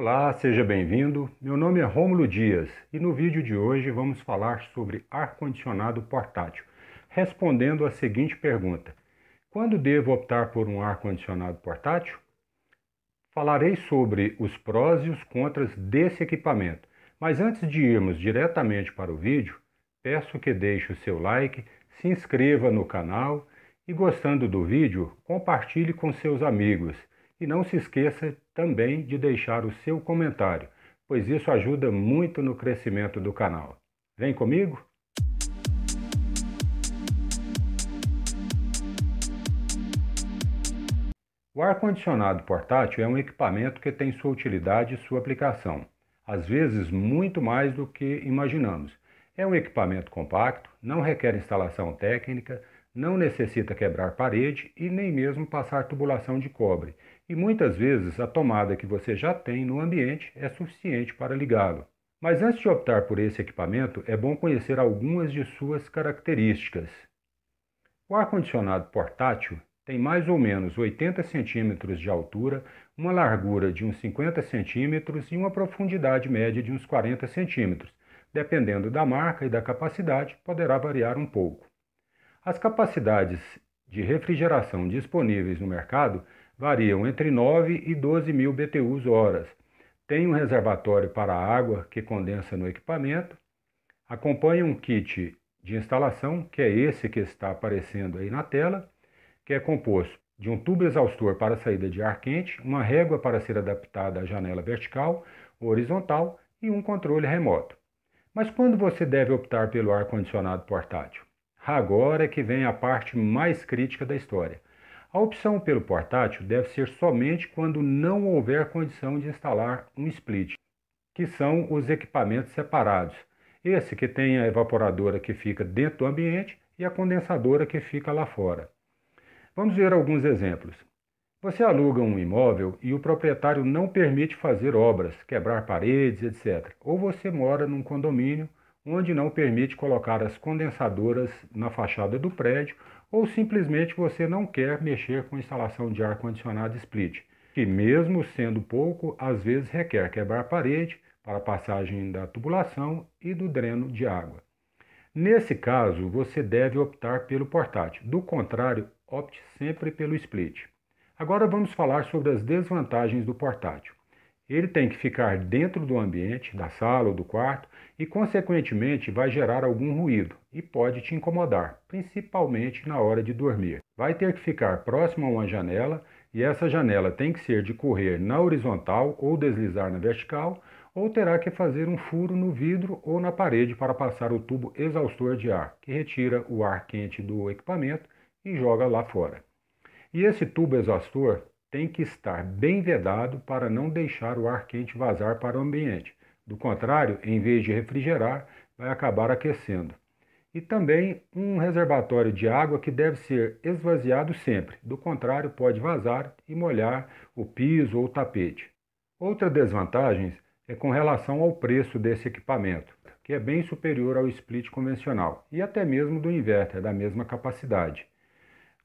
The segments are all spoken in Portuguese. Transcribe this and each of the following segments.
Olá, seja bem-vindo. Meu nome é Rômulo Dias e no vídeo de hoje vamos falar sobre ar-condicionado portátil, respondendo a seguinte pergunta: Quando devo optar por um ar-condicionado portátil? Falarei sobre os prós e os contras desse equipamento, mas antes de irmos diretamente para o vídeo, peço que deixe o seu like, se inscreva no canal e, gostando do vídeo, compartilhe com seus amigos e não se esqueça também de deixar o seu comentário, pois isso ajuda muito no crescimento do canal. Vem comigo? O ar-condicionado portátil é um equipamento que tem sua utilidade e sua aplicação, às vezes muito mais do que imaginamos. É um equipamento compacto, não requer instalação técnica, não necessita quebrar parede e nem mesmo passar tubulação de cobre, e muitas vezes a tomada que você já tem no ambiente é suficiente para ligá-lo. Mas antes de optar por esse equipamento, é bom conhecer algumas de suas características. O ar-condicionado portátil tem mais ou menos 80 centímetros de altura, uma largura de uns 50 centímetros e uma profundidade média de uns 40 centímetros. Dependendo da marca e da capacidade, poderá variar um pouco. As capacidades de refrigeração disponíveis no mercado variam entre 9 e 12 mil BTUs horas. Tem um reservatório para a água que condensa no equipamento. Acompanha um kit de instalação, que é esse que está aparecendo aí na tela, que é composto de um tubo exaustor para saída de ar quente, uma régua para ser adaptada à janela vertical, horizontal e um controle remoto. Mas quando você deve optar pelo ar-condicionado portátil? Agora é que vem a parte mais crítica da história. A opção pelo portátil deve ser somente quando não houver condição de instalar um split, que são os equipamentos separados. Esse que tem a evaporadora que fica dentro do ambiente e a condensadora que fica lá fora. Vamos ver alguns exemplos. Você aluga um imóvel e o proprietário não permite fazer obras, quebrar paredes, etc. Ou você mora num condomínio onde não permite colocar as condensadoras na fachada do prédio ou simplesmente você não quer mexer com a instalação de ar-condicionado split, que mesmo sendo pouco, às vezes requer quebrar parede para a passagem da tubulação e do dreno de água. Nesse caso, você deve optar pelo portátil, do contrário, opte sempre pelo split. Agora vamos falar sobre as desvantagens do portátil. Ele tem que ficar dentro do ambiente, da sala ou do quarto, e, consequentemente, vai gerar algum ruído e pode te incomodar, principalmente na hora de dormir. Vai ter que ficar próximo a uma janela e essa janela tem que ser de correr na horizontal ou deslizar na vertical, ou terá que fazer um furo no vidro ou na parede para passar o tubo exaustor de ar, que retira o ar quente do equipamento e joga lá fora. E esse tubo exaustor tem que estar bem vedado para não deixar o ar quente vazar para o ambiente. Do contrário, em vez de refrigerar, vai acabar aquecendo. E também um reservatório de água que deve ser esvaziado sempre, do contrário, pode vazar e molhar o piso ou o tapete. Outra desvantagem é com relação ao preço desse equipamento, que é bem superior ao split convencional e até mesmo do inverter da mesma capacidade.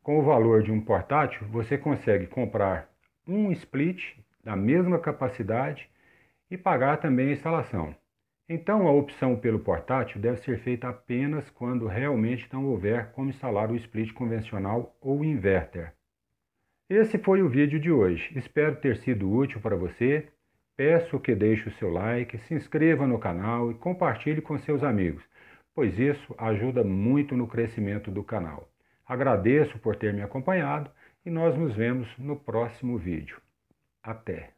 Com o valor de um portátil, você consegue comprar um split da mesma capacidade e pagar também a instalação. Então, a opção pelo portátil deve ser feita apenas quando realmente não houver como instalar o split convencional ou inverter. Esse foi o vídeo de hoje. Espero ter sido útil para você. Peço que deixe o seu like, se inscreva no canal e compartilhe com seus amigos, pois isso ajuda muito no crescimento do canal. Agradeço por ter me acompanhado e nós nos vemos no próximo vídeo. Até!